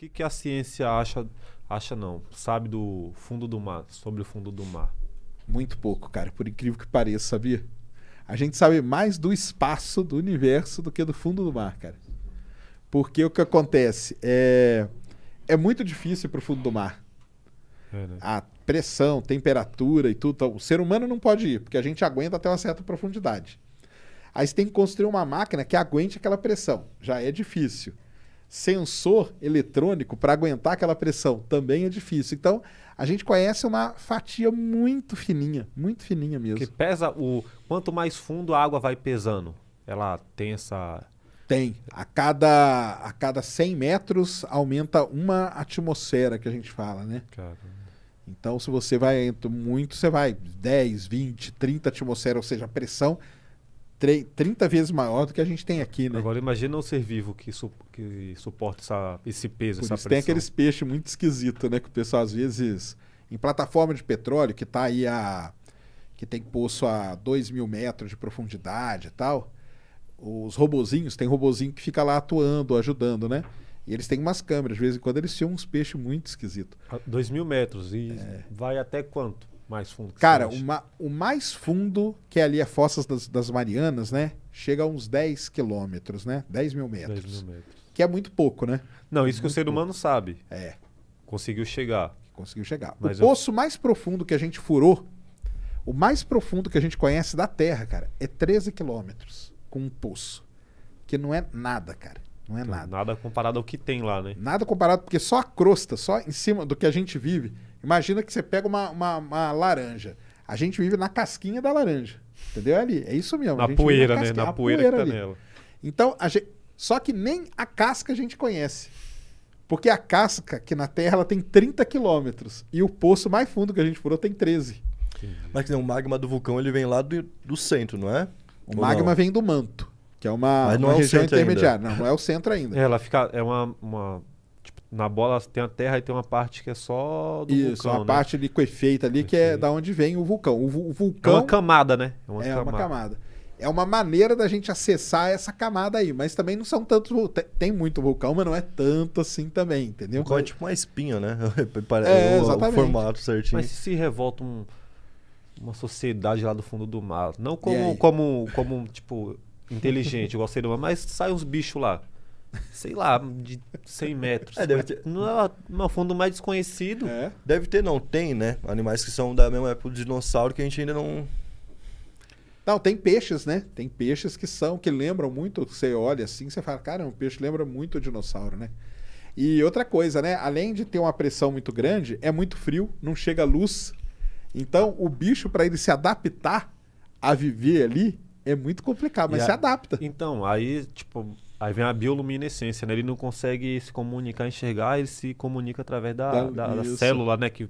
que, que a ciência acha, acha não, sabe do fundo do mar, sobre o fundo do mar? Muito pouco, cara, por incrível que pareça, sabia? A gente sabe mais do espaço do universo do que do fundo do mar, cara. Porque o que acontece é é muito difícil para o fundo do mar. É, né? A pressão, temperatura e tudo, o ser humano não pode ir, porque a gente aguenta até uma certa profundidade. Aí você tem que construir uma máquina que aguente aquela pressão. Já é difícil sensor eletrônico para aguentar aquela pressão também é difícil. Então, a gente conhece uma fatia muito fininha, muito fininha mesmo. Que pesa o quanto mais fundo a água vai pesando. Ela tem essa tem. A cada, a cada 100 metros aumenta uma atmosfera que a gente fala, né? Então, se você vai muito, você vai 10, 20, 30 atmosferas, ou seja, a pressão 30 vezes maior do que a gente tem aqui, né? Agora imagina um ser vivo que, su que suporta essa, esse peso, Por essa isso pressão. tem aqueles peixes muito esquisitos, né? Que o pessoal às vezes... Em plataforma de petróleo, que tá aí a... Que tem poço a 2 mil metros de profundidade e tal. Os robozinhos, tem robozinho que fica lá atuando, ajudando, né? E eles têm umas câmeras. De vez em quando eles tinham uns peixes muito esquisitos. 2 mil metros. E é... vai até quanto? Mais fundo. Cara, uma, o mais fundo, que é ali a Fossas das, das Marianas, né? Chega a uns 10 quilômetros, né? 10 mil metros. 10 mil metros. Que é muito pouco, né? Não, isso que o ser pouco. humano sabe. É. Conseguiu chegar. Conseguiu chegar. Mas o poço mais profundo que a gente furou, o mais profundo que a gente conhece da Terra, cara, é 13 quilômetros com um poço. Que não é nada, cara. Não é nada. Nada comparado ao que tem lá, né? Nada comparado, porque só a crosta, só em cima do que a gente vive. Imagina que você pega uma, uma, uma laranja. A gente vive na casquinha da laranja. Entendeu? É ali. É isso mesmo. Na poeira, na né? Na poeira, poeira, que tá nela. Então, a gente... só que nem a casca a gente conhece. Porque a casca, que na Terra, ela tem 30 quilômetros. E o poço mais fundo que a gente furou tem 13. Mas o magma do vulcão ele vem lá do, do centro, não é? O Ou magma não? vem do manto. Que é uma, não uma é região é intermediária. Ainda. Não, não é o centro ainda. É, ela fica. É uma. uma tipo, na bola tem a terra e tem uma parte que é só do Isso, vulcão. Isso, uma né? parte efeito ali, que é da onde vem o vulcão. O, vulcão. É uma camada, né? É uma, é camada. uma camada. É uma maneira da gente acessar essa camada aí, mas também não são tantos. Tem muito vulcão, mas não é tanto assim também, entendeu? Vulcão é tipo uma espinha, né? é, exatamente. O formato certinho. Mas se revolta um, uma sociedade lá do fundo do mar, não como, como, como, tipo, inteligente, igual ser humano, mas sai uns bichos lá. Sei lá, de 100 metros. É, deve ter. No, é no é fundo mais desconhecido. É. Deve ter, não. Tem, né? Animais que são da mesma época do dinossauro que a gente ainda não, não, tem peixes, né? Tem peixes que são, que lembram muito, você olha assim, você fala, cara, um peixe lembra muito o dinossauro, né? E outra coisa, né? Além de ter uma pressão muito grande, é muito frio, não chega luz. Então, o bicho, para ele se adaptar a viver ali, é muito complicado, mas a... se adapta. Então, aí, tipo, aí vem a bioluminescência, né? Ele não consegue se comunicar, enxergar, ele se comunica através da, da, da, da célula, né? Que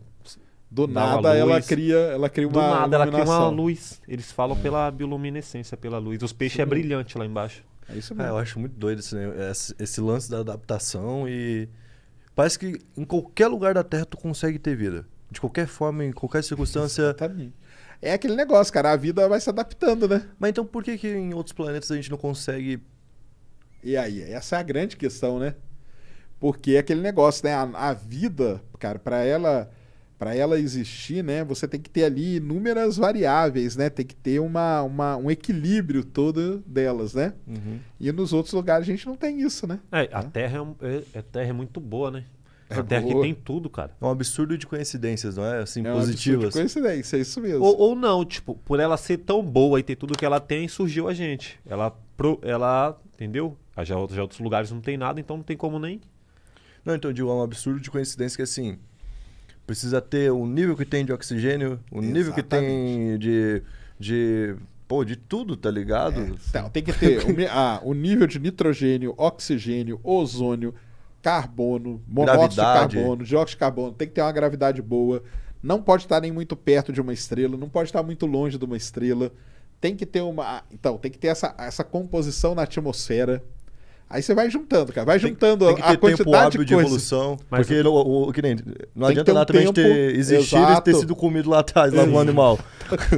do nada ela cria, ela cria uma Do nada ela cria uma luz. Eles falam é. pela bioluminescência, pela luz. Os peixes é brilhante lá embaixo. É isso é, mesmo. eu acho muito doido esse, esse, esse lance da adaptação e parece que em qualquer lugar da Terra tu consegue ter vida de qualquer forma, em qualquer circunstância. Exatamente. É aquele negócio, cara. A vida vai se adaptando, né? Mas então por que, que em outros planetas a gente não consegue. E aí? Essa é a grande questão, né? Porque é aquele negócio, né? A, a vida, cara, para ela para ela existir, né? Você tem que ter ali inúmeras variáveis, né? Tem que ter uma, uma um equilíbrio todo delas, né? Uhum. E nos outros lugares a gente não tem isso, né? É, a, né? Terra é, é a Terra é muito boa, né? É Terra que tem tudo, cara. É um absurdo de coincidências, não é? Assim, é positivas. Um de coincidência, é isso mesmo. Ou, ou, não, tipo, por ela ser tão boa e ter tudo que ela tem, surgiu a gente. Ela, pro, ela entendeu? Ah, já, já outros lugares não tem nada, então não tem como nem. Não, então, digo, é um absurdo de coincidência que, assim, precisa ter o nível que tem de oxigênio, o Exatamente. nível que tem de. de pô, de tudo, tá ligado? É, então, tem que ter o, ah, o nível de nitrogênio, oxigênio, ozônio carbono, monóxido gravidade. de carbono, dióxido de carbono, tem que ter uma gravidade boa, não pode estar nem muito perto de uma estrela, não pode estar muito longe de uma estrela, tem que ter uma, então, tem que ter essa, essa composição na atmosfera. Aí você vai juntando, cara, vai tem, juntando tem que ter a quantidade tempo hábil de, de evolução, Mas porque o, o, que nem, não adianta nada um também ter existido exato. e ter sido comido lá atrás, lá no animal.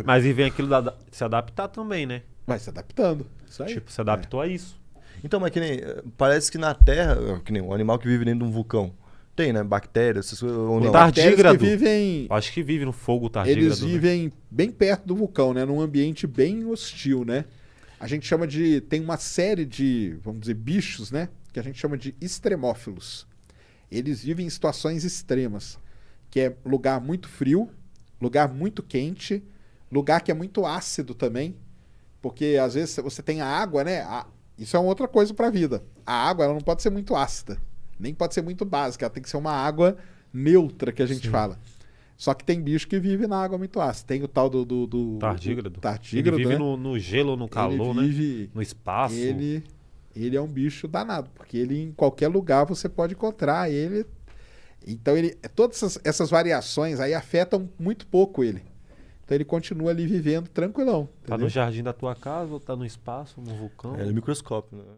Mas e vem aquilo da, se adaptar também, né? Vai se adaptando. Tipo, se adaptou é. a isso. Então, mas que nem. Eh, parece que na Terra, eh, que nem um animal que vive dentro de um vulcão. Tem, né? Bactérias, essas coisas. Ou não. Tardígrado. Que vivem, Acho que vive no fogo tardígrado. Eles vivem né? bem perto do vulcão, né? Num ambiente bem hostil, né? A gente chama de. Tem uma série de, vamos dizer, bichos, né? Que a gente chama de extremófilos. Eles vivem em situações extremas, que é lugar muito frio, lugar muito quente, lugar que é muito ácido também, porque às vezes você tem a água, né? A isso é uma outra coisa para a vida. A água ela não pode ser muito ácida, nem pode ser muito básica, ela tem que ser uma água neutra que a gente Sim. fala. Só que tem bicho que vive na água muito ácida. Tem o tal do. do, do tardígrado. tardígrado. Ele vive né? no, no, gelo, no calor, ele né? vive, né? No espaço. Ele, ele é um bicho danado, porque ele em qualquer lugar você pode encontrar ele. Então, ele, todas essas, essas variações aí afetam muito pouco ele. Então ele continua ali vivendo tranquilão. Tá no jardim da tua casa ou tá no espaço, no vulcão? É no é microscópio, né?